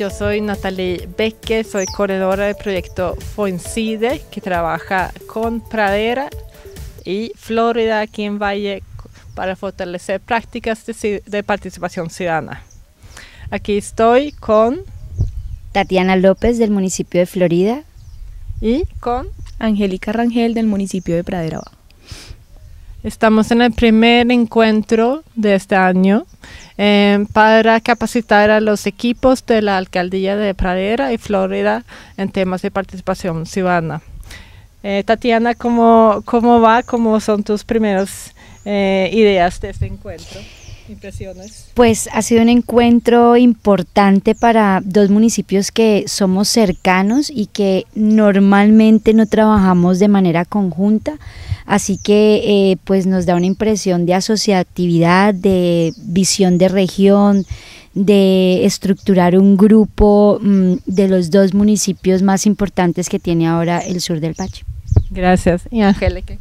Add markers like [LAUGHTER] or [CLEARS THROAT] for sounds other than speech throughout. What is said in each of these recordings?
yo soy Natalie Beque, soy corredora del proyecto Foincide, que trabaja con pradera y Florida aquí en Valle para fortalecer prácticas de, participación ciudadana. Aquí estoy con Tatiana López del municipio de Florida y con Angélica Rangel del municipio de Pradera Estamos en el primer encuentro de este año eh, para capacitar a los equipos de la alcaldía de Pradera y Florida en temas de participación ciudadana. Eh, Tatiana, ¿cómo, ¿cómo va? ¿Cómo son tus primeras eh, ideas de este encuentro? impresiones? Pues ha sido un encuentro importante para dos municipios que somos cercanos y que normalmente no trabajamos de manera conjunta, así que eh, pues nos da una impresión de asociatividad, de visión de región, de estructurar un grupo mm, de los dos municipios más importantes que tiene ahora el sur del Pache. Gracias. Y Angélica.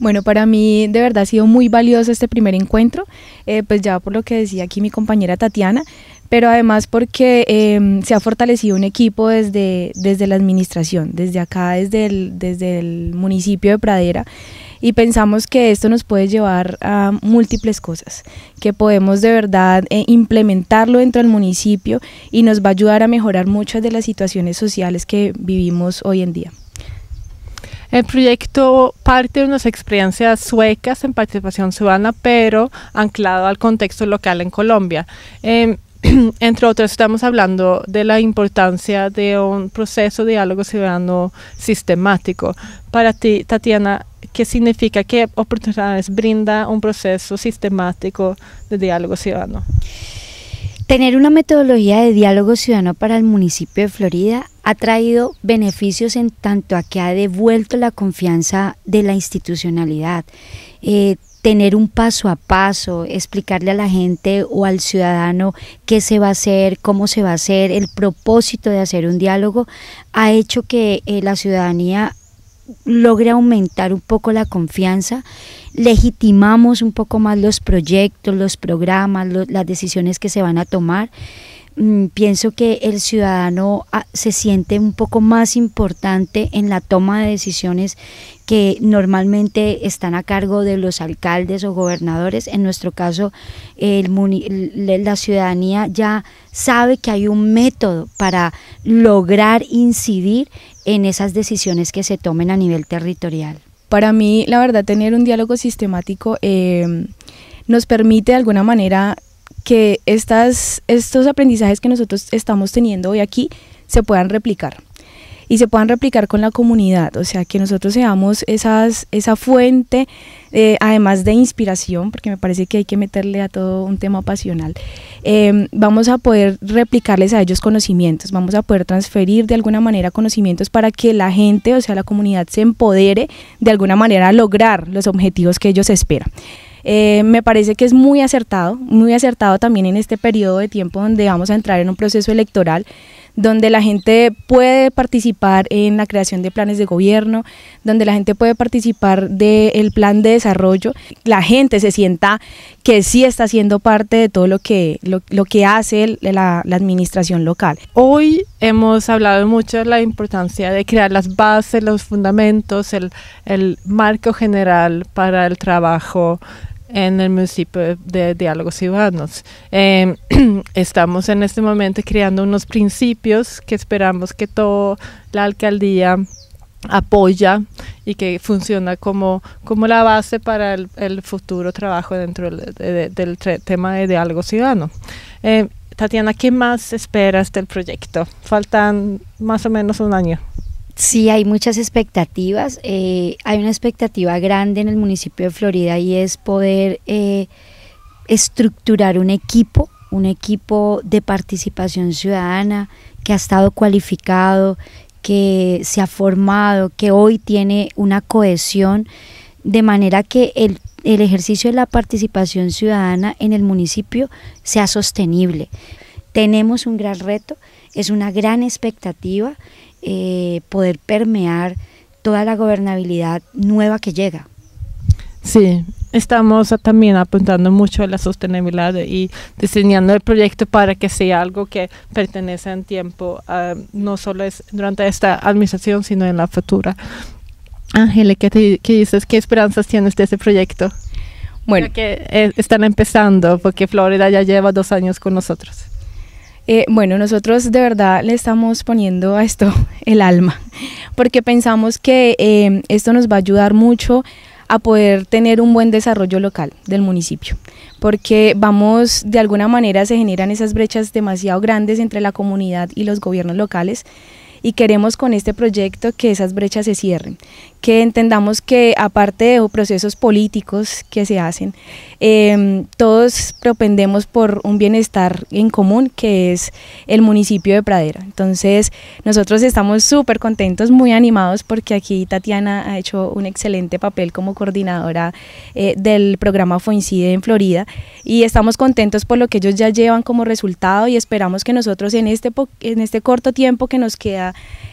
Bueno, para mí de verdad ha sido muy valioso este primer encuentro, eh, pues ya por lo que decía aquí mi compañera Tatiana, pero además porque em, se ha fortalecido un equipo desde, desde la administración, desde acá, desde el, desde el municipio de Pradera, y pensamos que esto nos puede llevar a múltiples cosas, que podemos de verdad eh, implementarlo dentro del municipio y nos va a ayudar a mejorar muchas de las situaciones sociales que vivimos hoy en día. El proyecto parte de unas experiencias suecas en participación ciudadana, pero anclado al contexto local en Colombia. Em, [CLEARS THROAT] entre otras, estamos hablando de la importancia de un proceso de diálogo ciudadano sistemático. Para ti, Tatiana, ¿qué significa, qué oportunidades brinda un proceso sistemático de diálogo ciudadano? Tener una metodología de diálogo ciudadano para el municipio de Florida ha traído beneficios en tanto a que ha devuelto la confianza de la institucionalidad. Eh, tener un paso a paso, explicarle a la gente o al ciudadano qué se va a hacer, cómo se va a hacer, el propósito de hacer un diálogo, ha hecho que eh, la ciudadanía logre aumentar un poco la confianza, legitimamos un poco más los proyectos, los programas, las decisiones que se van a tomar. Mm, pienso que el ciudadano ah, se siente un poco más importante en la toma de decisiones que normalmente están a cargo de los alcaldes o gobernadores. En nuestro caso, la ciudadanía ya sabe que hay un método para lograr incidir en esas decisiones que se tomen a nivel territorial. Para mí, la verdad, tener un diálogo sistemático eh, nos permite de alguna manera que estos aprendizajes que nosotros estamos teniendo hoy aquí se puedan replicar y se puedan replicar con la comunidad, o sea, que nosotros seamos esa fuente, eh, además de inspiración, porque me parece que hay que meterle a todo un tema pasional, em, vamos a poder replicarles a ellos conocimientos, vamos a poder transferir de alguna manera conocimientos para que la gente, o sea, la comunidad se empodere de alguna manera a lograr los objetivos que ellos esperan. Eh, me parece que es muy acertado, muy acertado también en este periodo de tiempo donde vamos a entrar en un proceso electoral donde la gente puede participar en la creación de planes de gobierno, donde la gente puede participar del plan de desarrollo, la gente se sienta que sí está siendo parte de todo lo que, lo, que hace la, administración local. Hoy hemos hablado mucho de la importancia de crear las bases, los fundamentos, el marco general para el trabajo en el municipio de Diálogos Ciudadanos. Em, [CLEARS THROAT] estamos en este momento creando unos principios que esperamos que toda la alcaldía apoya y que funciona como, como la base para el, futuro trabajo dentro del tema de diálogo ciudadano. Em, Tatiana, ¿qué más esperas este del proyecto? Faltan más o menos un año. Sí, hay muchas expectativas. Eh, hay una expectativa grande en el municipio de Florida y es poder eh, estructurar un equipo, un equipo de participación ciudadana que ha estado cualificado, que se ha formado, que hoy tiene una cohesión, de manera que el ejercicio de la participación ciudadana en el municipio sea sostenible. Tenemos un gran reto, es una gran expectativa. Eh, poder permear toda la gobernabilidad nueva que llega. Sí, estamos también apuntando mucho a la sostenibilidad y diseñando el proyecto para que sea algo que pertenece en tiempo, no solo es durante esta administración, sino en la futura. Ángela, ¿qué, dices? ¿Qué esperanzas tienes de este proyecto? Bueno, que eh, están empezando, porque Florida ya lleva dos años con nosotros. Eh, bueno, nosotros de verdad le estamos poniendo a esto [LAUGHS] el alma, porque pensamos que em, esto nos va a ayudar mucho a poder tener un buen desarrollo local del municipio, porque vamos, de alguna manera se generan esas brechas demasiado grandes entre la comunidad y los gobiernos locales y queremos con este proyecto que esas brechas se cierren, que entendamos que aparte de procesos políticos que se hacen, em, todos propendemos por un bienestar en común que es el municipio de Pradera. Entonces nosotros estamos súper contentos, muy animados porque aquí Tatiana ha hecho un excelente papel como coordinadora eh, del programa Foincide en Florida y estamos contentos por lo que ellos ya llevan como resultado y esperamos que nosotros en este, en este corto tiempo que nos queda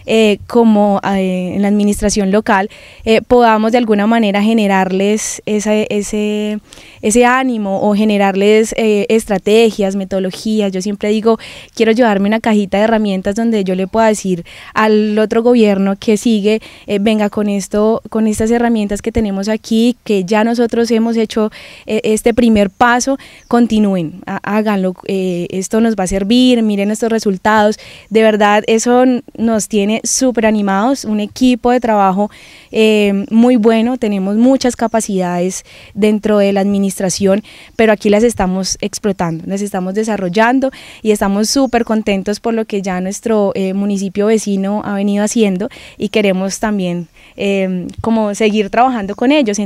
eh, como eh, en la administración local, eh, podamos de alguna manera generarles ese, ese, ánimo o generarles estrategias, metodologías. Yo siempre digo, quiero llevarme una cajita de herramientas donde yo le pueda decir al otro gobierno que sigue, venga con esto, con estas herramientas que tenemos aquí, que ya nosotros hemos hecho este primer paso, continúen, háganlo, esto nos va a servir, miren estos resultados. De verdad, eso nos tiene súper animados, un equipo de trabajo eh, muy bueno, tenemos muchas capacidades dentro de la administración, pero aquí las estamos explotando, las estamos desarrollando y estamos súper contentos por lo que ya nuestro eh, municipio vecino ha venido haciendo y queremos también eh, como seguir trabajando con ellos.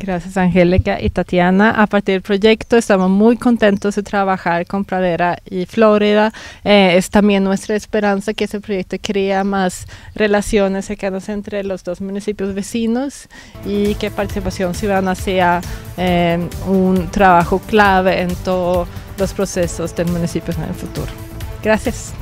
Gracias Angélica y Tatiana. A partir del proyecto estamos muy contentos de trabajar con Pradera y Florida. Eh, es también nuestra esperanza que este proyecto crea más relaciones cercanas entre los dos municipios vecinos y que participación ciudadana sea eh, un trabajo clave en todos los procesos del municipio en el futuro. Gracias.